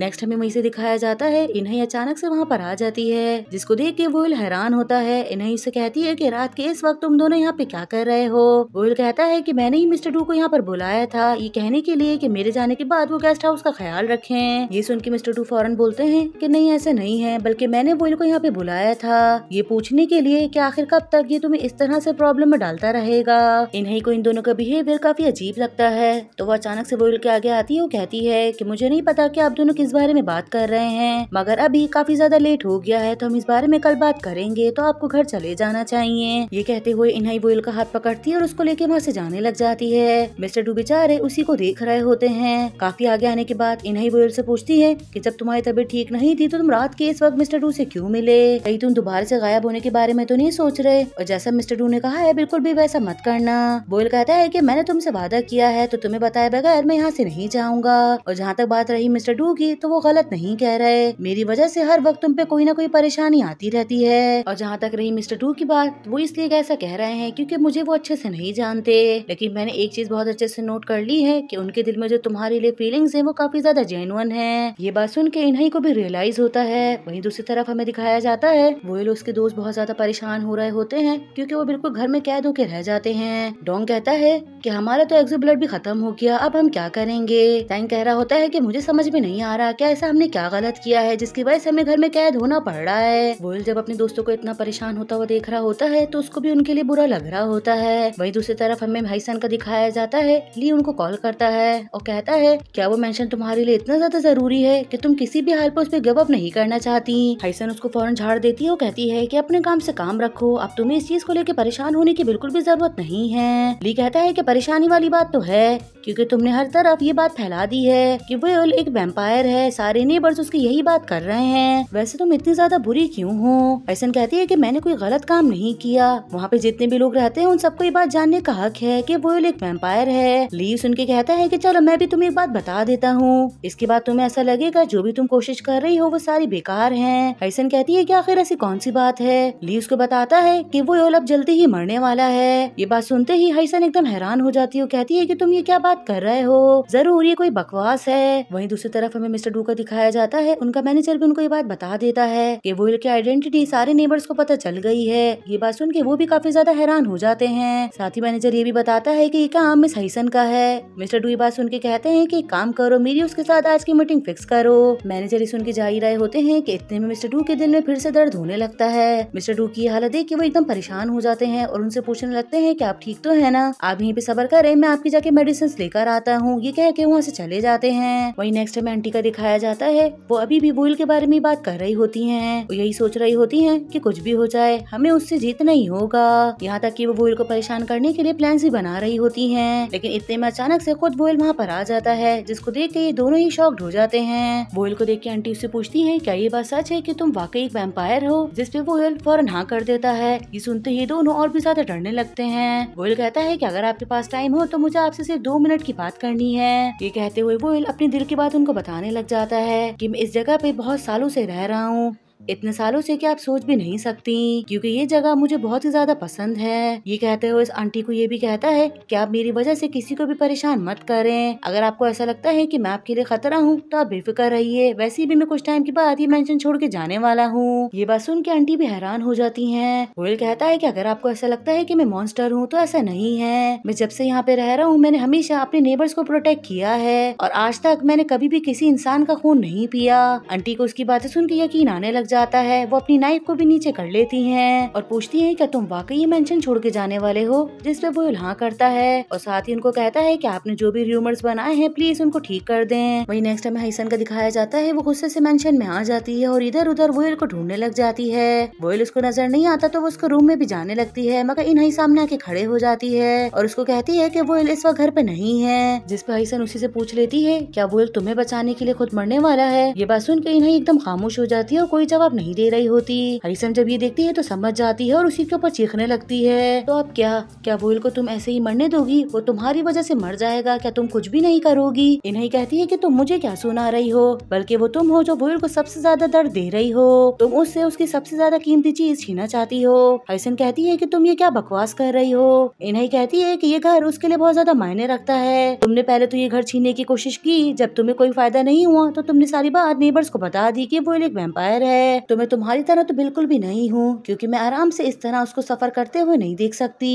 Next हमें वहीं से दिखाया जाता है इन्हें अचानक से वहाँ पर आ जाती है जिसको देख के वोल हैरान होता है इन्हें से कहती है कि रात के इस वक्त तुम दोनों यहाँ पे क्या कर रहे हो वोल कहता है कि मैंने ही मिस्टर डू को यहाँ पर बुलाया था ये कहने के लिए कि मेरे जाने के बाद वो गेस्ट हाउस का ख्याल रखे ये सुन के मिस्टर डू फौरन बोलते है की नहीं ऐसा नहीं है बल्कि मैंने वोल को यहाँ पे बुलाया था ये पूछने के लिए की आखिर कब तक ये तुम्हें इस तरह से प्रॉब्लम में डालता रहेगा इन्हें को इन दोनों का बिहेवियर काफी अजीब लगता है तो वो अचानक से वोल के आगे आती है वो कहती है की मुझे नहीं पता की आप दोनों किस इस बारे में बात कर रहे हैं मगर अभी काफी ज्यादा लेट हो गया है तो हम इस बारे में कल बात करेंगे तो आपको घर चले जाना चाहिए ये कहते हुए इन्हें बोयल का हाथ पकड़ती है और उसको लेके वहाँ से जाने लग जाती है मिस्टर डू बेचारे उसी को देख रहे होते हैं काफी आगे आने के बाद इन्हें बोयल से पूछती है की जब तुम्हारी तबीयत ठीक नहीं थी तो तुम रात के इस वक्त मिस्टर डू से क्यूँ मिले कहीं तुम दोबारा से गायब होने के बारे में तो नहीं सोच रहे और जैसा मिस्टर डू ने कहा है बिल्कुल भी वैसा मत करना बोयल कहता है की मैंने तुमसे वादा किया है तो तुम्हें बताया बगैर मैं यहाँ से नहीं जाऊंगा और जहाँ तक बात रही मिस्टर डू की तो वो गलत नहीं कह रहे मेरी वजह से हर वक्त तुम पे कोई ना कोई परेशानी आती रहती है और जहाँ तक रही मिस्टर टू की बात वो इसलिए ऐसा कह रहे हैं क्योंकि मुझे वो अच्छे से नहीं जानते लेकिन मैंने एक चीज बहुत अच्छे से नोट कर ली है कि उनके दिल में जो तुम्हारे लिए फीलिंग्स हैं वो काफी ज्यादा जेनुअन है ये बात सुन के इन्हीं को भी रियलाइज होता है वही दूसरी तरफ हमें दिखाया जाता है वो लोग उसके दोस्त बहुत ज्यादा परेशान हो रहे होते हैं क्यूँकी वो बिल्कुल घर में कैद होकर रह जाते हैं डोंग कहता है की हमारा तो एक्सो ब्लड भी खत्म हो गया अब हम क्या करेंगे टैंग कह रहा होता है की मुझे समझ में नहीं आ रहा रहा क्या ऐसा हमने क्या गलत किया है जिसकी वजह से हमें घर में कैद होना पड़ रहा है गोयल जब अपने दोस्तों को इतना परेशान होता हुआ देख रहा होता है तो उसको भी उनके लिए बुरा लग रहा होता है वही दूसरी तरफ हमें भाईसन का दिखाया जाता है ली उनको कॉल करता है और कहता है क्या वो मेंशन तुम्हारे लिए इतना ज्यादा जरूरी है की तुम किसी भी हाल पर उस पर गिव अप नहीं करना चाहती हाइसन उसको फौरन झाड़ देती है और कहती है की अपने काम से काम रखो अब तुम्हें इस चीज को लेकर परेशान होने की बिल्कुल भी जरूरत नहीं है ली कहता है की परेशानी वाली बात तो है क्यूँकी तुमने हर तरफ ये बात फैला दी है की वो एक वेम्पायर शायर है सारे नेबर्स उसकी यही बात कर रहे हैं वैसे तुम इतनी ज्यादा बुरी क्यों हो ऐसा कहती है कि मैंने कोई गलत काम नहीं किया वहाँ पे जितने भी लोग रहते हैं उन सबको ये बात जानने का हक है कि वो एक वेम्पायर है लीव सुन के कहता है कि चलो मैं भी तुम्हें एक बात बता देता हूँ इसके बाद तुम्हें ऐसा लगेगा जो भी तुम कोशिश कर रही हो वो सारी बेकार है ऐसा कहती है की आखिर ऐसी कौन सी बात है ली उसको बताता है की वो योलब जल्दी ही मरने वाला है ये बात सुनते ही हैसन एकदम हैरान हो जाती है कहती है की तुम ये क्या बात कर रहे हो जरूर ये कोई बकवास है वही दूसरी तरफ हमें मिस्टर डू का दिखाया जाता है उनका मैनेजर भी उनको ये बात बता देता है कि वो की आइडेंटिटी सारे नेबर्स को पता चल गई है ये बात सुन के वो भी काफी ज्यादा हैरान हो जाते हैं साथ ही मैनेजर ये भी बताता है की काम मिस हसन का है मिस्टर डू ये बात सुन के कहते हैं की काम करो मेरी उसके साथ आज की मीटिंग फिक्स करो मैनेजर ये सुन के जा ही रहे होते हैं की इतने में मिस्टर डू के दिल में फिर से दर्द होने लगता है मिस्टर डू की हालत देख के वो एकदम परेशान हो जाते हैं और उनसे पूछने लगते हैं की आप ठीक तो है ना आप यहीं पे सबर करें मैं आपकी जाके मेडिसिन लेकर आता हूँ ये कह के वहाँ से चले जाते हैं वही नेक्स्ट टाइम आंटी का दिखाया जाता है वो अभी भी बुल के बारे में बात कर रही होती है वो यही सोच रही होती है की कुछ भी हो जाए हमें उससे जीतना ही होगा यहाँ तक की वो बुल को परेशान करने के लिए प्लान भी बना रही होती है लेकिन इतने में अचानक ऐसी खुद बोयल वहाँ पर आ जाता है जिसको देख के ये दोनों ही शॉक्ड हो जाते हैं बोयल को देख के आंटी उससे पूछती है क्या ये बात सच है कि तुम वाकई एक वेम्पायर हो जिसपे बोयल फौरन हाँ कर देता है ये सुनते ही दोनों और भी ज्यादा डरने लगते हैं बोयल कहता है की अगर आपके पास टाइम हो तो मुझे आपसे सिर्फ दो मिनट की बात करनी है ये कहते हुए बोयल अपने दिल की बात उनको बताने लग जाता है कि मैं इस जगह पे बहुत सालों से रह रहा हूँ इतने सालों से क्या आप सोच भी नहीं सकती क्योंकि ये जगह मुझे बहुत ही ज्यादा पसंद है ये कहते हुए इस आंटी को ये भी कहता है कि आप मेरी वजह से किसी को भी परेशान मत करें अगर आपको ऐसा लगता है कि मैं आपके लिए खतरा हूँ तो आप बेफिक्र रहिए वैसे भी मैं कुछ टाइम के बाद ये मैंशन छोड़ के जाने वाला हूँ ये बात सुन के आंटी भी हैरान हो जाती है गोयल कहता है की अगर आपको ऐसा लगता है की मैं मॉन्स्टर हूँ तो ऐसा नहीं है मैं जब से यहाँ पे रह रहा हूँ मैंने हमेशा अपने नेबर्स को प्रोटेक्ट किया है और आज तक मैंने कभी भी किसी इंसान का खून नहीं पिया आंटी को उसकी बातें सुन के यकीन आने लग जाता है वो अपनी नाइफ को भी नीचे कर लेती है और पूछती है क्या तुम वाकई ये मेंशन छोड़ के जाने वाले हो जिसपे वो हाँ करता है और साथ ही उनको कहता है की आपने जो भी र्यूमर्स बनाए हैं प्लीज उनको ठीक कर दे वही नेक्स्ट टाइम हाइसन का दिखाया जाता है वो गुस्से से मेंशन में आ जाती है और इधर उधर वोयल को ढूंढने लग जाती है वोयल उसको नजर नहीं आता तो वो उसको रूम में भी जाने लगती है मगर इन्हीं सामने आके खड़े हो जाती है और उसको कहती है की वोयल इस वक्त घर पे नहीं है जिस पर उसी से पूछ लेती है क्या वोयल तुम्हें बचाने के लिए खुद मरने वाला है ये बात सुन के इन्हें एकदम खामोश हो जाती है और कोई जवाब जवाब नहीं दे रही होती हरिसन जब ये देखती है तो समझ जाती है और उसी के ऊपर चीखने लगती है तो अब क्या क्या बोल को तुम ऐसे ही मरने दोगी वो तुम्हारी वजह से मर जाएगा क्या तुम कुछ भी नहीं करोगी इन्हें कहती है कि तुम मुझे क्या सुना रही हो बल्कि वो तुम हो जो बोल को सबसे ज्यादा दर्द दे रही हो तुम उससे उसकी सबसे ज्यादा कीमती चीज छीना चाहती हो हरिसन कहती है की तुम ये क्या बकवास कर रही हो इन्हें कहती है की ये घर उसके लिए बहुत ज्यादा मायने रखता है तुमने पहले तो ये घर छीनने की कोशिश की जब तुम्हें कोई फायदा नहीं हुआ तो तुमने सारी बात नेबर्स को बता दी की बोल एक वेम्पायर है है तो मैं तुम्हारी तरह तो बिल्कुल भी नहीं हूँ क्योंकि मैं आराम से इस तरह उसको सफर करते हुए नहीं देख सकती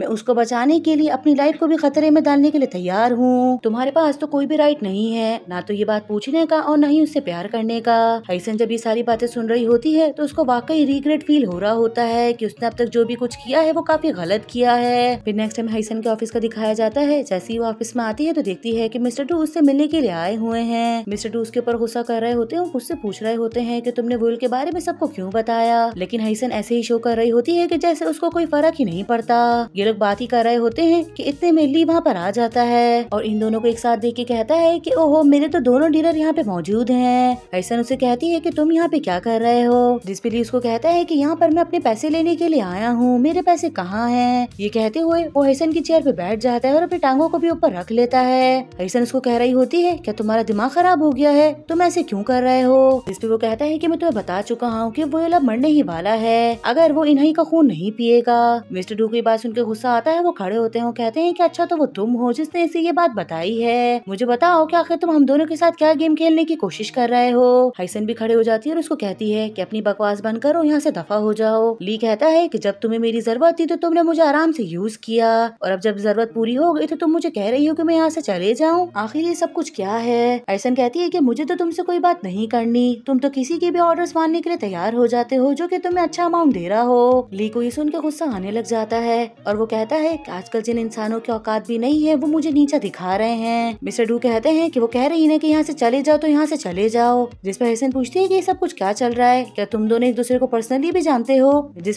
मैं उसको बचाने के लिए अपनी लाइफ को भी खतरे में डालने के लिए तैयार हूँ तुम्हारे पास तो कोई भी राइट नहीं है ना तो ये बात पूछने का और न ही उससे प्यार करने का हाइसन जब ये सारी बातें सुन रही होती है तो उसको वाकई रिग्रेट फील हो रहा होता है कि उसने अब तक जो भी कुछ किया है वो काफी गलत किया है फिर नेक्स्ट टाइम हाइसन के ऑफिस का दिखाया जाता है जैसे ही वो ऑफिस में आती है तो देखती है की मिस्टर टू उससे मिलने के लिए आए हुए हैं मिस्टर टू उसके ऊपर गुस्सा कर रहे होते हैं उससे पूछ रहे होते हैं की तुमने बुल के बारे में सबको क्यों बताया लेकिन हसन ऐसे ही शो कर रही होती है कि जैसे उसको कोई फर्क ही नहीं पड़ता ये लोग बात ही कर रहे होते हैं कि इतने में ली वहाँ पर आ जाता है और इन दोनों को एक साथ देख के कहता है कि ओहो मेरे तो दोनों डीलर यहाँ पे मौजूद है हसन उसे कहती है की तुम यहाँ पे क्या कर रहे हो जिसपे ली उसको कहता है की यहाँ पर मैं अपने पैसे लेने के लिए आया हूँ मेरे पैसे कहाँ है ये कहते हुए वो हैसन की चेयर पे बैठ जाता है और अपनी टांगों को भी ऊपर रख लेता है हैसन उसको कह रही होती है क्या तुम्हारा दिमाग खराब हो गया है तुम ऐसे क्यों कर रहे हो जिसपे वो कहता है की मैं तुम्हें बता चुका हूँ कि वो अला मरने ही वाला है अगर वो इन्हीं का खून नहीं पिएगा मिस्टर डू की बात सुनकर गुस्सा आता है वो खड़े होते हैं कहते हैं कि अच्छा तो वो तुम हो जिसने इसे ये बात बताई है मुझे बताओ कि आखिर तुम हम दोनों के साथ क्या गेम खेलने की कोशिश कर रहे हो हाइसन भी खड़े हो जाती है और उसको कहती है की अपनी बकवास बंद करो यहाँ ऐसी दफा हो जाओ ली कहता है की जब तुम्हें मेरी जरूरत थी तो तुमने मुझे आराम से यूज किया और अब जब जरूरत पूरी हो गई तो तुम मुझे कह रही हो की मैं यहाँ ऐसी चले जाऊँ आखिर ये सब कुछ क्या है हाइसन कहती है की मुझे तो तुमसे कोई बात नहीं करनी तुम तो किसी की भी ऑर्डर वापस मानने के लिए तैयार हो जाते हो जो की तुम्हें अच्छा अमाउंट दे रहा हो ली को ये सुन के गुस्सा आने लग जाता है और वो कहता है कि आजकल जिन इंसानों की औकात भी नहीं है वो मुझे नीचा दिखा रहे हैं मिस्टर डू कहते हैं कि वो कह रही है कि यहाँ से चले जाओ तो यहाँ से चले जाओ जिस पर हसन पूछती है ये सब कुछ क्या चल रहा है क्या तुम दोनों एक दूसरे को पर्सनली भी जानते हो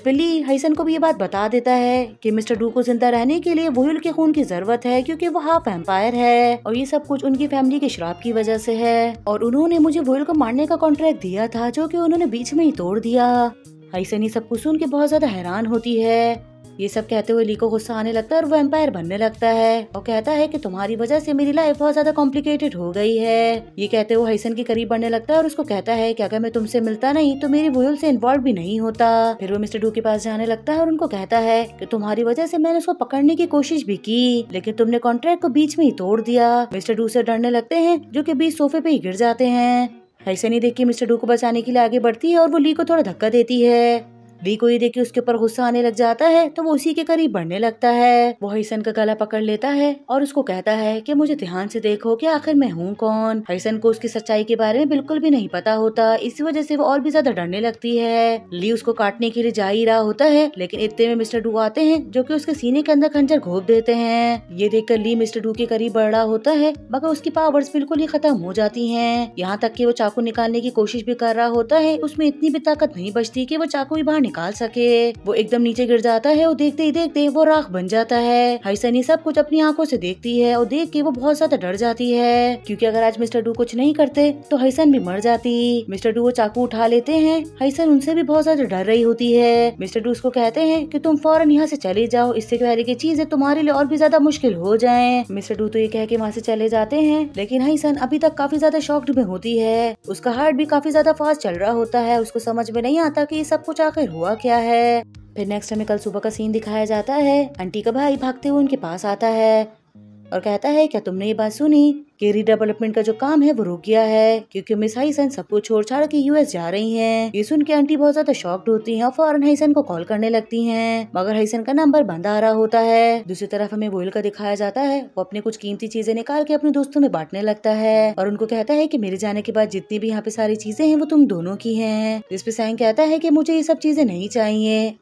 पर ली हसन को भी ये बात बता देता है की मिस्टर डू को जिंदा रहने के लिए वही उनके खून की जरूरत है क्यूँकी वो हाफ एम्पायर है और ये सब कुछ उनकी फैमिली के शराब की वजह से है और उन्होंने मुझे वोल को मारने का कॉन्ट्रैक्ट दिया था जो कि के उन्होंने बीच में ही तोड़ दिया हाइसनी सब कुछ सुन के बहुत ज्यादा हैरान होती है ये सब कहते हुए ली को गुस्सा आने लगता है और वो एम्पायर बनने लगता है और कहता है कि तुम्हारी वजह से मेरी लाइफ बहुत ज्यादा कॉम्प्लिकेटेड हो गई है ये कहते हुए हाइसन के करीब बढ़ने लगता है और उसको कहता है कि अगर मैं तुमसे मिलता नहीं तो मेरी भूल से इन्वॉल्व भी नहीं होता फिर वो मिस्टर डू के पास जाने लगता है और उनको कहता है की तुम्हारी वजह से मैंने उसको पकड़ने की कोशिश भी की लेकिन तुमने कॉन्ट्रैक्ट को बीच में ही तोड़ दिया मिस्टर डू से डरने लगते है जो की बीच सोफे पे ही गिर जाते हैं ऐसे नहीं देखिए मिस्टर डू को बचाने के लिए आगे बढ़ती है और वो ली को थोड़ा धक्का देती है वी को ये देखिए उसके ऊपर गुस्सा आने लग जाता है तो वो उसी के करीब बढ़ने लगता है वो हसन का गला पकड़ लेता है और उसको कहता है कि मुझे ध्यान से देखो कि आखिर मैं हूँ कौन हसन को उसकी सच्चाई के बारे में बिल्कुल भी नहीं पता होता इसी वजह से वो और भी ज्यादा डरने लगती है ली उसको काटने के लिए जा ही रहा होता है लेकिन इतने में मिस्टर डू आते हैं जो की उसके सीने के अंदर खंजर घोप देते हैं ये देखकर ली मिस्टर डू के करीब बढ़ रहा होता है मगर उसकी पावर्स बिल्कुल ही खत्म हो जाती है यहाँ तक की वो चाकू निकालने की कोशिश भी कर रहा होता है उसमें इतनी भी ताकत नहीं बचती की वो चाकू भी बाहर निकाल सके वो एकदम नीचे गिर जाता है और देखते ही देखते वो राख बन जाता है हईसनी सब कुछ अपनी आंखों से देखती है और देख के वो बहुत ज्यादा डर जाती है क्योंकि अगर आज मिस्टर डू कुछ नहीं करते तो हसन भी मर जाती मिस्टर डू वो चाकू उठा लेते हैं हसन उनसे भी बहुत ज्यादा डर रही होती है मिस्टर डू उसको कहते हैं की तुम फौरन यहाँ से चले जाओ इससे पहले की चीजें तुम्हारे लिए और भी ज्यादा मुश्किल हो जाए मिस्टर डू तो ये कह के वहाँ से चले जाते हैं लेकिन हसन अभी तक काफी ज्यादा शॉक्ड में होती है उसका हार्ट भी काफी ज्यादा फास्ट चल रहा होता है उसको समझ में नहीं आता की सब कुछ आखिर हुआ क्या है फिर नेक्स्ट हमें कल सुबह का सीन दिखाया जाता है आंटी का भाई भागते हुए उनके पास आता है और कहता है क्या तुमने ये बात सुनी कि रीडेवलपमेंट का जो काम है वो रुक गया है क्योंकि मिस हाइसन सब कुछ छोड़ छाड़ के यूएस जा रही हैं। ये सुन के आंटी बहुत ज्यादा शॉक्ड होती हैं और फौरन हाइसन को कॉल करने लगती हैं। मगर हाइसन का नंबर बंद आ रहा होता है दूसरी तरफ हमें बोयल का दिखाया जाता है वो अपने कुछ कीमती चीजें निकाल के अपने दोस्तों में बांटने लगता है और उनको कहता है की मेरे जाने के बाद जितनी भी यहाँ पे सारी चीजें हैं वो तुम दोनों की है जिसपे सैंग कहता है की मुझे ये सब चीजें नहीं चाहिए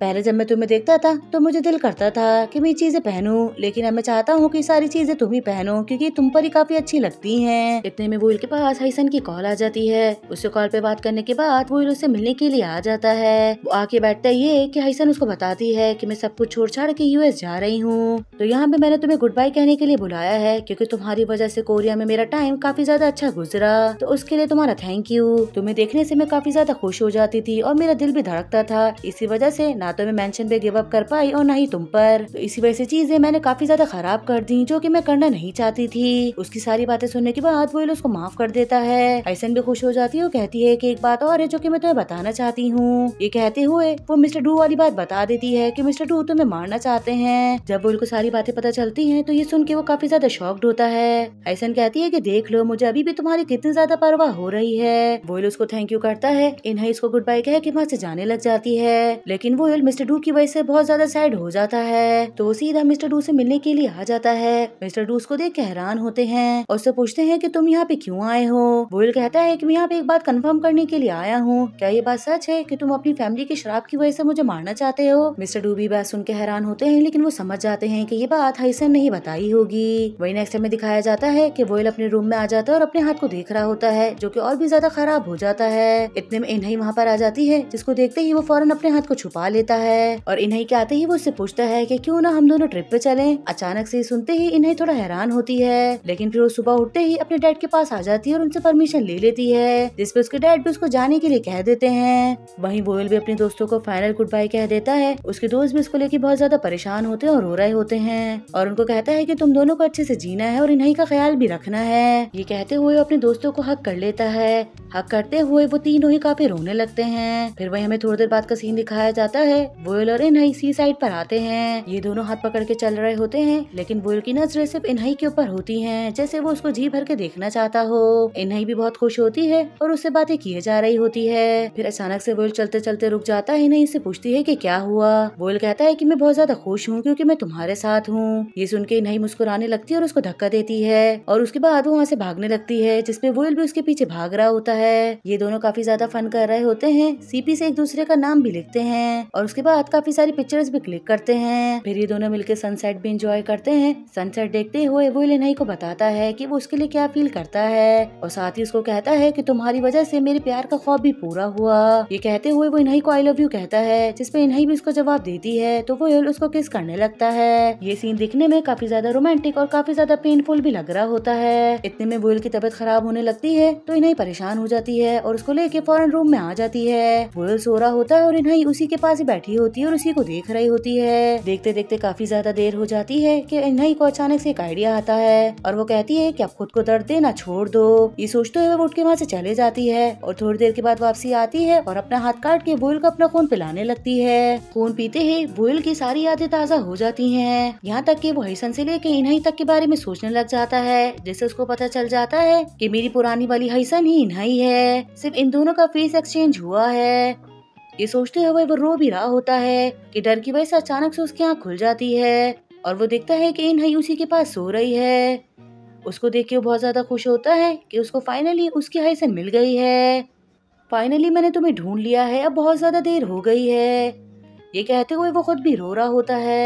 पहले जब मैं तुम्हें देखता था तो मुझे दिल करता था कि मैं चीजें पहनूं लेकिन अब मैं चाहता हूँ कि सारी चीजें तुम ही पहनो क्योंकि तुम पर ही काफी अच्छी लगती हैं इतने में वोइल के पास हसन की कॉल आ जाती है उससे कॉल पे बात करने के बाद वोइल उसे मिलने के लिए आ जाता है वो आके बैठता ये की हसन उसको बताती है की मैं सब कुछ छोड़ छाड़ के यूएस जा रही हूँ तो यहाँ पे मैंने तुम्हें गुड बाय कहने के लिए बुलाया है क्यूँकी तुम्हारी वजह से कोरिया में मेरा टाइम काफी ज्यादा अच्छा गुजरा तो उसके लिए तुम्हारा थैंक यू तुम्हें देखने से मैं काफी ज्यादा खुश हो जाती थी और मेरा दिल भी धड़कता था इसी वजह से ना तो मैं मेंशन पे गिव अप कर पाई और ना ही तुम पर तो इसी वजह से चीजें मैंने काफी ज्यादा खराब कर दी जो की मैं करना नहीं चाहती थी उसकी सारी बातें सुनने के बाद वो उसको माफ कर देता है ऐसा भी खुश हो जाती है और कहती है की एक बात और है जो की मैं तुम्हें बताना चाहती हूँ ये कहते हुए वो मिस्टर डू वाली बात बता देती है की मिस्टर डू तुम्हें मारना चाहते हैं जब वो सारी बातें पता चलती है तो ये सुन के वो काफी ज्यादा शॉक्ड होता है ऐसा कहती है की देख लो मुझे अभी भी तुम्हारी कितनी ज्यादा परवाह हो रही है वो उसको थैंक यू करता है इन्हें इसको गुड बाय कह के वहाँ से जाने लग जाती है लेकिन वो अंकल मिस्टर डू की वजह से बहुत ज्यादा सैड हो जाता है तो सीधा मिस्टर डू से मिलने के लिए आ जाता है मिस्टर डू उसको देख के हैरान होते हैं और उससे पूछते हैं कि तुम यहाँ पे क्यों आए हो बोल कहता है कि मैं यहाँ पे एक बात कंफर्म करने के लिए आया हूँ क्या ये बात सच है कि तुम अपनी फैमिली की शराब की वजह से मुझे मारना चाहते हो मिस्टर डू भी बात सुन के हैरान होते हैं लेकिन वो समझ जाते हैं की ये बात हाइसन नहीं बताई होगी वही नेक्स्ट में दिखाया जाता है की बोयल अपने रूम में आ जाता है और अपने हाथ को देख रहा होता है जो की और भी ज्यादा खराब हो जाता है इतने में इन्हें वहाँ पर आ जाती है जिसको देखते ही वो फौरन अपने हाथ को छुपा लेता मिलता है और इन्हें के आते ही वो उससे पूछता है कि क्यों ना हम दोनों ट्रिप पे चलें अचानक से सुनते ही इन्हें थोड़ा हैरान होती है लेकिन फिर वो सुबह उठते ही अपने डैड के पास आ जाती है और उनसे परमिशन ले लेती है जिसपे उसके डैड भी उसको जाने के लिए कह देते हैं वही बोयल भी अपने दोस्तों को फाइनल गुड बाय कह देता है उसके दोस्त भी उसको लेकर बहुत ज्यादा परेशान होते हैं और रो रहे होते हैं और उनको कहता है की तुम दोनों को अच्छे से जीना है और इन्हीं का ख्याल भी रखना है ये कहते हुए अपने दोस्तों को हक कर लेता है हक करते हुए वो तीनों ही काफी रोने लगते हैं फिर वही हमें थोड़ी देर बाद का सीन दिखाया जाता है बोयलर इन्हई सी साइड पर आते हैं ये दोनों हाथ पकड़ के चल रहे होते हैं लेकिन बोयल की नजरें सिर्फ इन्हई के ऊपर होती है जैसे वो उसको जी भर के देखना चाहता हो इन्हई भी बहुत खुश होती है और उससे बातें किए जा रही होती है फिर अचानक से वोयल चलते चलते रुक जाता है इन्हें से पूछती है की क्या हुआ बोयल कहता है की मैं बहुत ज्यादा खुश हूँ क्यूँकी मैं तुम्हारे साथ हूँ ये सुन के इन्हें मुस्कुराने लगती है और उसको धक्का देती है और उसके बाद वो वहाँ से भागने लगती है जिसपे वोयल भी उसके पीछे भाग रहा होता है ये दोनों काफी ज्यादा फन कर रहे होते हैं सीपी से एक दूसरे का नाम भी लिखते हैं और उसके बाद काफी सारी पिक्चर्स भी क्लिक करते हैं फिर ये दोनों मिलकर सनसेट भी इंजॉय करते हैं सनसेट देखते हुए वो लेनाई को बताता है कि वो उसके लिए क्या फील करता है और साथ ही उसको कहता है कि तुम्हारी वजह से मेरे प्यार का ख्वाब भी पूरा हुआ ये कहते हुए वो इन्हीं को आई लव यू कहता है जिसपे इन्हीं भी उसको जवाब देती है तो वो उसको किस करने लगता है ये सीन दिखने में काफी ज्यादा रोमांटिक और काफी ज्यादा पेनफुल भी लग रहा होता है इतने में वोयल की तबीयत खराब होने लगती है तो इन्हें परेशान हो जाती है और उसको लेके फॉरन रूम में आ जाती है वोयल सो रहा होता है और इन्हें उसी के पास ही बैठी होती है और उसी को देख रही होती है देखते देखते काफी ज्यादा देर हो जाती है कि इन्हें को अचानक से एक आइडिया आता है और वो कहती है कि आप खुद को दर्द देना छोड़ दो ये सोचते हुए वो उठ के वहाँ से चले जाती है और थोड़ी देर के बाद वापसी आती है और अपना हाथ काट के बुल को अपना खून पिलाने लगती है खून पीते ही बुल की सारी यादें ताजा हो जाती है यहाँ तक की वो हईसन से लेके इन्हीं तक के बारे में सोचने लग जाता है जैसे उसको पता चल जाता है की मेरी पुरानी वाली हईसन ही इन्हीं है सिर्फ इन दोनों का फेस एक्सचेंज हुआ है ये सोचते हुए वो रो भी रहा होता है कि डर की वजह से अचानक से उसकी आँख खुल जाती है और वो देखता है कि हई उसी के पास सो रही है उसको देख के वो बहुत ज्यादा खुश होता है कि उसको फाइनली उसकी हई से मिल गई है फाइनली मैंने तुम्हें ढूंढ लिया है अब बहुत ज्यादा देर हो गई है ये कहते हुए वो खुद भी रो रहा होता है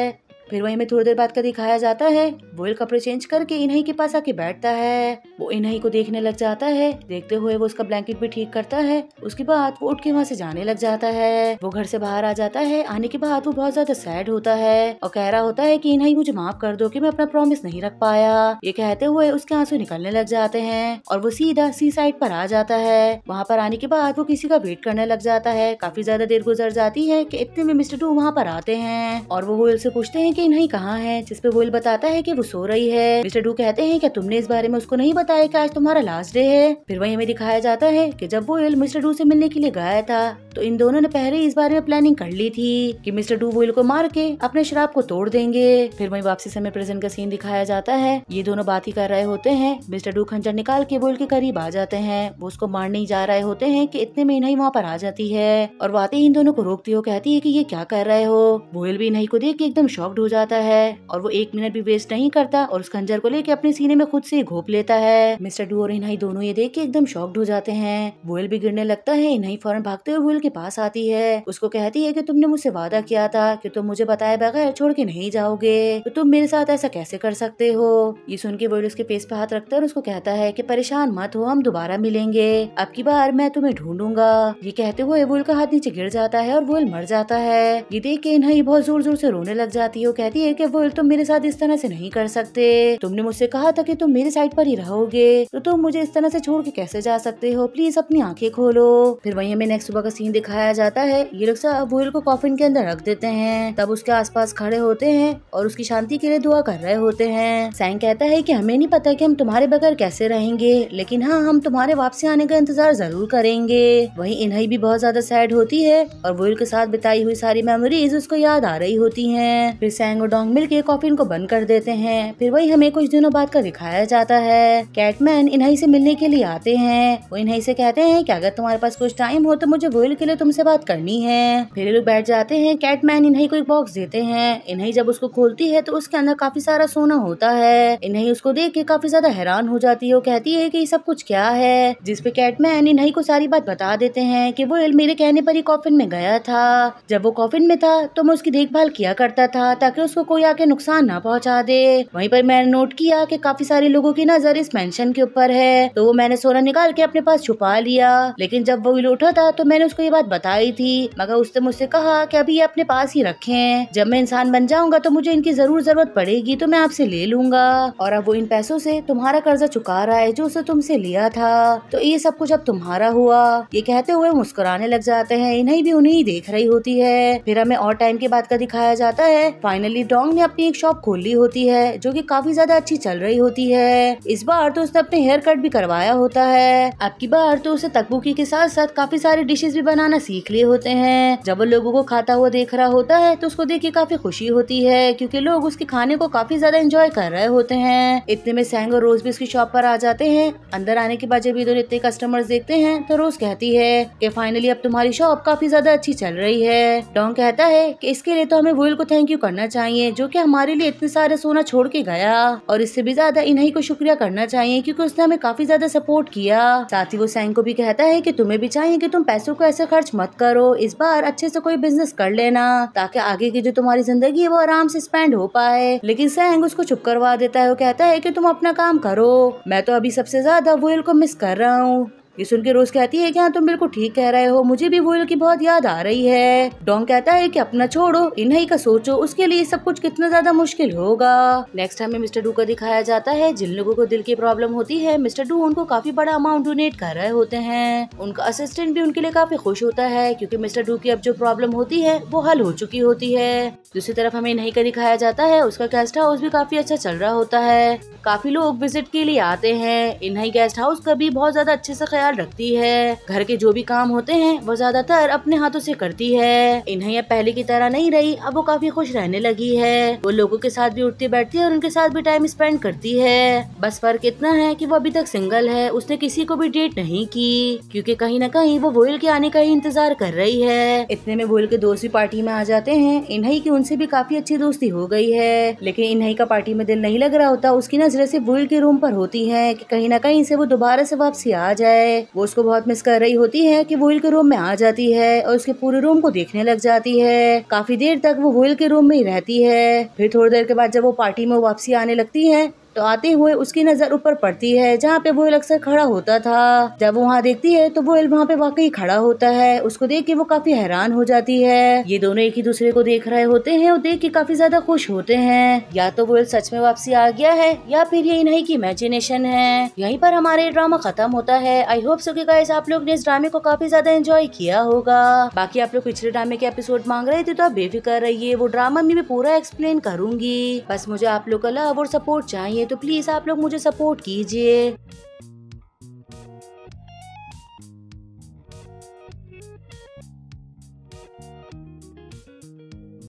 फिर वही में थोड़ी देर बाद का दिखाया जाता है बोयल कपड़े चेंज करके इन्हीं के पास आके बैठता है वो इन्हीं को देखने लग जाता है देखते हुए वो उसका ब्लैंकेट भी ठीक करता है उसके बाद वो उठ के वहाँ से जाने लग जाता है वो घर से बाहर आ जाता है आने के बाद वो बहुत ज्यादा सैड होता है और कह रहा होता है की इन्हीं मुझे माफ कर दो की मैं अपना प्रोमिस नहीं रख पाया ये कहते हुए उसके आंसू निकलने लग जाते हैं और वो सीधा सी साइड पर आ जाता है वहाँ पर आने के बाद वो किसी का वेट करने लग जाता है काफी ज्यादा देर गुजर जाती है की इतने में मिस्टर टू वहाँ पर आते हैं और वो होल से पूछते हैं कि इन्हें कहाँ है जिसपे विल बताता है कि वो सो रही है मिस्टर डू कहते हैं कि तुमने इस बारे में उसको नहीं बताया कि आज तुम्हारा लास्ट डे है फिर वही हमें दिखाया जाता है कि जब वो विल मिस्टर डू से मिलने के लिए गया था तो इन दोनों ने पहले इस बारे में प्लानिंग कर ली थी कि मिस्टर डू विल को मार के अपने शराब को तोड़ देंगे फिर वही वापसी समय प्रेजेंट का सीन दिखाया जाता है ये दोनों बात ही कर रहे होते हैं मिस्टर डू खंजर निकाल के विल के करीब आ जाते हैं वो उसको मारने जा रहे होते हैं कि इतने में इन्हें वहाँ पर आ जाती है और वाते ही इन दोनों को रोकती हो कहती है कि ये क्या कर रहे हो बोयल भी इन्हीं को देख के एकदम शॉक्ड हो जाता है और वो एक मिनट भी वेस्ट नहीं करता और उस खंजर को लेके अपने सीने में खुद से घोप लेता है मिस्टर डू और इन्हाई दोनों ये देख के एकदम शॉक्ड हो जाते हैं वोयल भी गिरने लगता है इन्हाई फौरन भागते हुए वोयल के पास आती है उसको कहती है की तुमने मुझसे वादा किया था की तुम मुझे बताए बगैर छोड़ के नहीं जाओगे तो तुम मेरे साथ ऐसा कैसे कर सकते हो ये सुन के वोयल उसके फेस पे हाथ रखता है और उसको कहता है की परेशान मत हो हम दोबारा मिलेंगे अब की बार मैं तुम्हें ढूंढूंगा ये कहते हुए वोयल का हाथ नीचे गिर जाता है और वोयल मर जाता है ये देख के इन्हाई बहुत जोर जोर से रोने लग जाती है कहती है कि वो तुम तो मेरे साथ इस तरह से नहीं कर सकते तुमने मुझसे कहा था कि तुम मेरे साइड पर ही रहोगे तो तुम मुझे इस तरह से छोड़ के कैसे जा सकते हो प्लीज अपनी आंखें खोलो फिर वही हमें नेक्स्ट सुबह का सीन दिखाया जाता है ये लोग सब वोयल को कॉफिन के अंदर रख देते हैं तब उसके आसपास खड़े होते हैं और उसकी शांति के लिए दुआ कर रहे होते हैं सैंग कहता है की हमें नहीं पता की हम तुम्हारे बगैर कैसे रहेंगे लेकिन हाँ हम तुम्हारे वापसी आने का इंतजार जरूर करेंगे वही इन्हें भी बहुत ज्यादा सैड होती है और वोयल के साथ बिताई हुई सारी मेमोरीज उसको याद आ रही होती है फिर सैंग और डोंग मिल के कॉफिन को बंद कर देते हैं फिर वही हमें कुछ दिनों बाद का दिखाया जाता है कैटमैन इन्हीं से मिलने के लिए आते हैं वो इन्हीं से कहते हैं कि अगर तुम्हारे पास कुछ टाइम हो तो मुझे वोयल के लिए तुमसे बात करनी है फिर लोग बैठ जाते हैं कैटमैन इन्हीं को एक बॉक्स देते हैं इन्हीं जब उसको खोलती है तो उसके अंदर काफी सारा सोना होता है इन्हीं उसको देख के काफी ज्यादा हैरान हो जाती है वो कहती है की सब कुछ क्या है जिसपे कैटमैन इन्हीं को सारी बात बता देते हैं की वो मेरे कहने पर ही कॉफिन में गया था जब वो कॉफिन में था तो मैं उसकी देखभाल किया करता था ताकि उसको कोई आके नुकसान ना पहुंचा दे वहीं पर मैंने नोट किया कि काफी सारे लोगों की नजर इस मेंशन के ऊपर है तो वो मैंने सोना निकाल के अपने पास छुपा लिया लेकिन जब वो लौटा था तो मैंने उसको ये बात बताई थी मगर उसने मुझसे कहा कि अभी ये अपने पास ही रखे जब मैं इंसान बन जाऊंगा तो मुझे इनकी जरूर जरूरत पड़ेगी तो मैं आपसे ले लूंगा और अब वो इन पैसों से तुम्हारा कर्जा चुका रहा है जो उसने तुमसे लिया था तो ये सब कुछ अब तुम्हारा हुआ ये कहते हुए मुस्कुराने लग जाते हैं इन्हें भी उन्हें देख रही होती है फिर हमें और टाइम की बात का दिखाया जाता है फाइनल फाइनली डोंग ने अपनी एक शॉप खोल ली होती है जो कि काफी ज्यादा अच्छी चल रही होती है इस बार तो उसने अपने हेयर कट भी करवाया होता है अब की बार तो उसे तकबुकी के साथ साथ काफी सारे डिशेज भी बनाना सीख लिए होते हैं जब वो लोगों को खाता हुआ देख रहा होता है तो उसको देख के काफी खुशी होती है क्योंकि लोग उसके खाने को काफी ज्यादा एंजॉय कर रहे होते हैं इतने में सैंग और रोज भी उसकी शॉप पर आ जाते हैं अंदर आने के बाद जब इधर इतने कस्टमर्स देखते हैं तो रोज कहती है कि फाइनली अब तुम्हारी शॉप काफी ज्यादा अच्छी चल रही है डोंग कहता है कि इसके लिए तो हमें वोल को थैंक यू करना चाहिए जो कि हमारे लिए इतने सारे सोना छोड़ के गया और इससे भी ज्यादा इन्हीं को शुक्रिया करना चाहिए क्योंकि उसने हमें काफी ज्यादा सपोर्ट किया साथ ही वो सैंग को भी कहता है कि तुम्हें भी चाहिए कि तुम पैसों को ऐसे खर्च मत करो इस बार अच्छे से कोई बिजनेस कर लेना ताकि आगे की जो तुम्हारी जिंदगी है वो आराम से स्पेंड हो पाए लेकिन सैंग उसको चुप करवा देता है वो कहता है की तुम अपना काम करो मैं तो अभी सबसे ज्यादा वोल को मिस कर रहा हूँ ये सुन के रोज कहती है कि हाँ तुम बिल्कुल ठीक कह रहे हो मुझे भी वो की बहुत याद आ रही है डोंग कहता है कि अपना छोड़ो इन्हीं का सोचो उसके लिए सब कुछ कितना ज्यादा मुश्किल होगा नेक्स्ट टाइम में मिस्टर डू का दिखाया जाता है जिन लोगों को दिल की प्रॉब्लम होती है मिस्टर डू उनको काफी बड़ा अमाउंट डोनेट कर रहे होते हैं उनका असिस्टेंट भी उनके लिए काफी खुश होता है क्यूँकी मिस्टर डू की अब जो प्रॉब्लम होती है वो हल हो चुकी होती है दूसरी तरफ हमें इन्हीं का दिखाया जाता है उसका गेस्ट हाउस भी काफी अच्छा चल रहा होता है काफी लोग विजिट के लिए आते हैं इन्हीं गेस्ट हाउस का भी बहुत ज्यादा अच्छे से ख्याल रखती है घर के जो भी काम होते हैं वो ज्यादातर अपने हाथों से करती है इन्हें अब पहले की तरह नहीं रही अब वो काफी खुश रहने लगी है वो लोगों के साथ भी उठती बैठती है और उनके साथ भी टाइम स्पेंड करती है बस फर्क इतना है की वो अभी तक सिंगल है उसने किसी को भी डेट नहीं की क्यूँकी कहीं ना कहीं वो वोयल के आने का ही इंतजार कर रही है इतने में वोयल के दोस्त भी पार्टी में आ जाते हैं इन्हीं की उनसे भी काफी अच्छी दोस्ती हो गई है लेकिन इन्हीं का पार्टी में दिल नहीं लग रहा होता उसकी नजर से वोयल के रूम पर होती है की कहीं ना कहीं से वो दोबारा से वापसी आ जाए वो उसको बहुत मिस कर रही होती है कि वोइल के रूम में आ जाती है और उसके पूरे रूम को देखने लग जाती है काफी देर तक वो वोइल के रूम में ही रहती है फिर थोड़ी देर के बाद जब वो पार्टी में वापसी आने लगती है तो आते हुए उसकी नज़र ऊपर पड़ती है जहाँ पे वो अक्सर खड़ा होता था जब वो वहाँ देखती है तो वो वहाँ पे वाकई खड़ा होता है उसको देख के वो काफी हैरान हो जाती है ये दोनों एक ही दूसरे को देख रहे होते हैं और देख के काफी ज्यादा खुश होते हैं या तो वो सच में वापसी आ गया है या फिर ये इन्हीं की इमेजिनेशन है यही पर हमारे ड्रामा खत्म होता है आई होप सो कि गाइस आप लोग ने इस ड्रामे को काफी ज्यादा एंजॉय किया होगा बाकी आप लोग पिछले ड्रामे के एपिसोड मांग रहे थे तो आप बेफिक्र रहिए वो ड्रामा में मैं पूरा एक्सप्लेन करूंगी बस मुझे आप लोग का लव और सपोर्ट चाहिए तो प्लीज़ आप लोग मुझे सपोर्ट कीजिए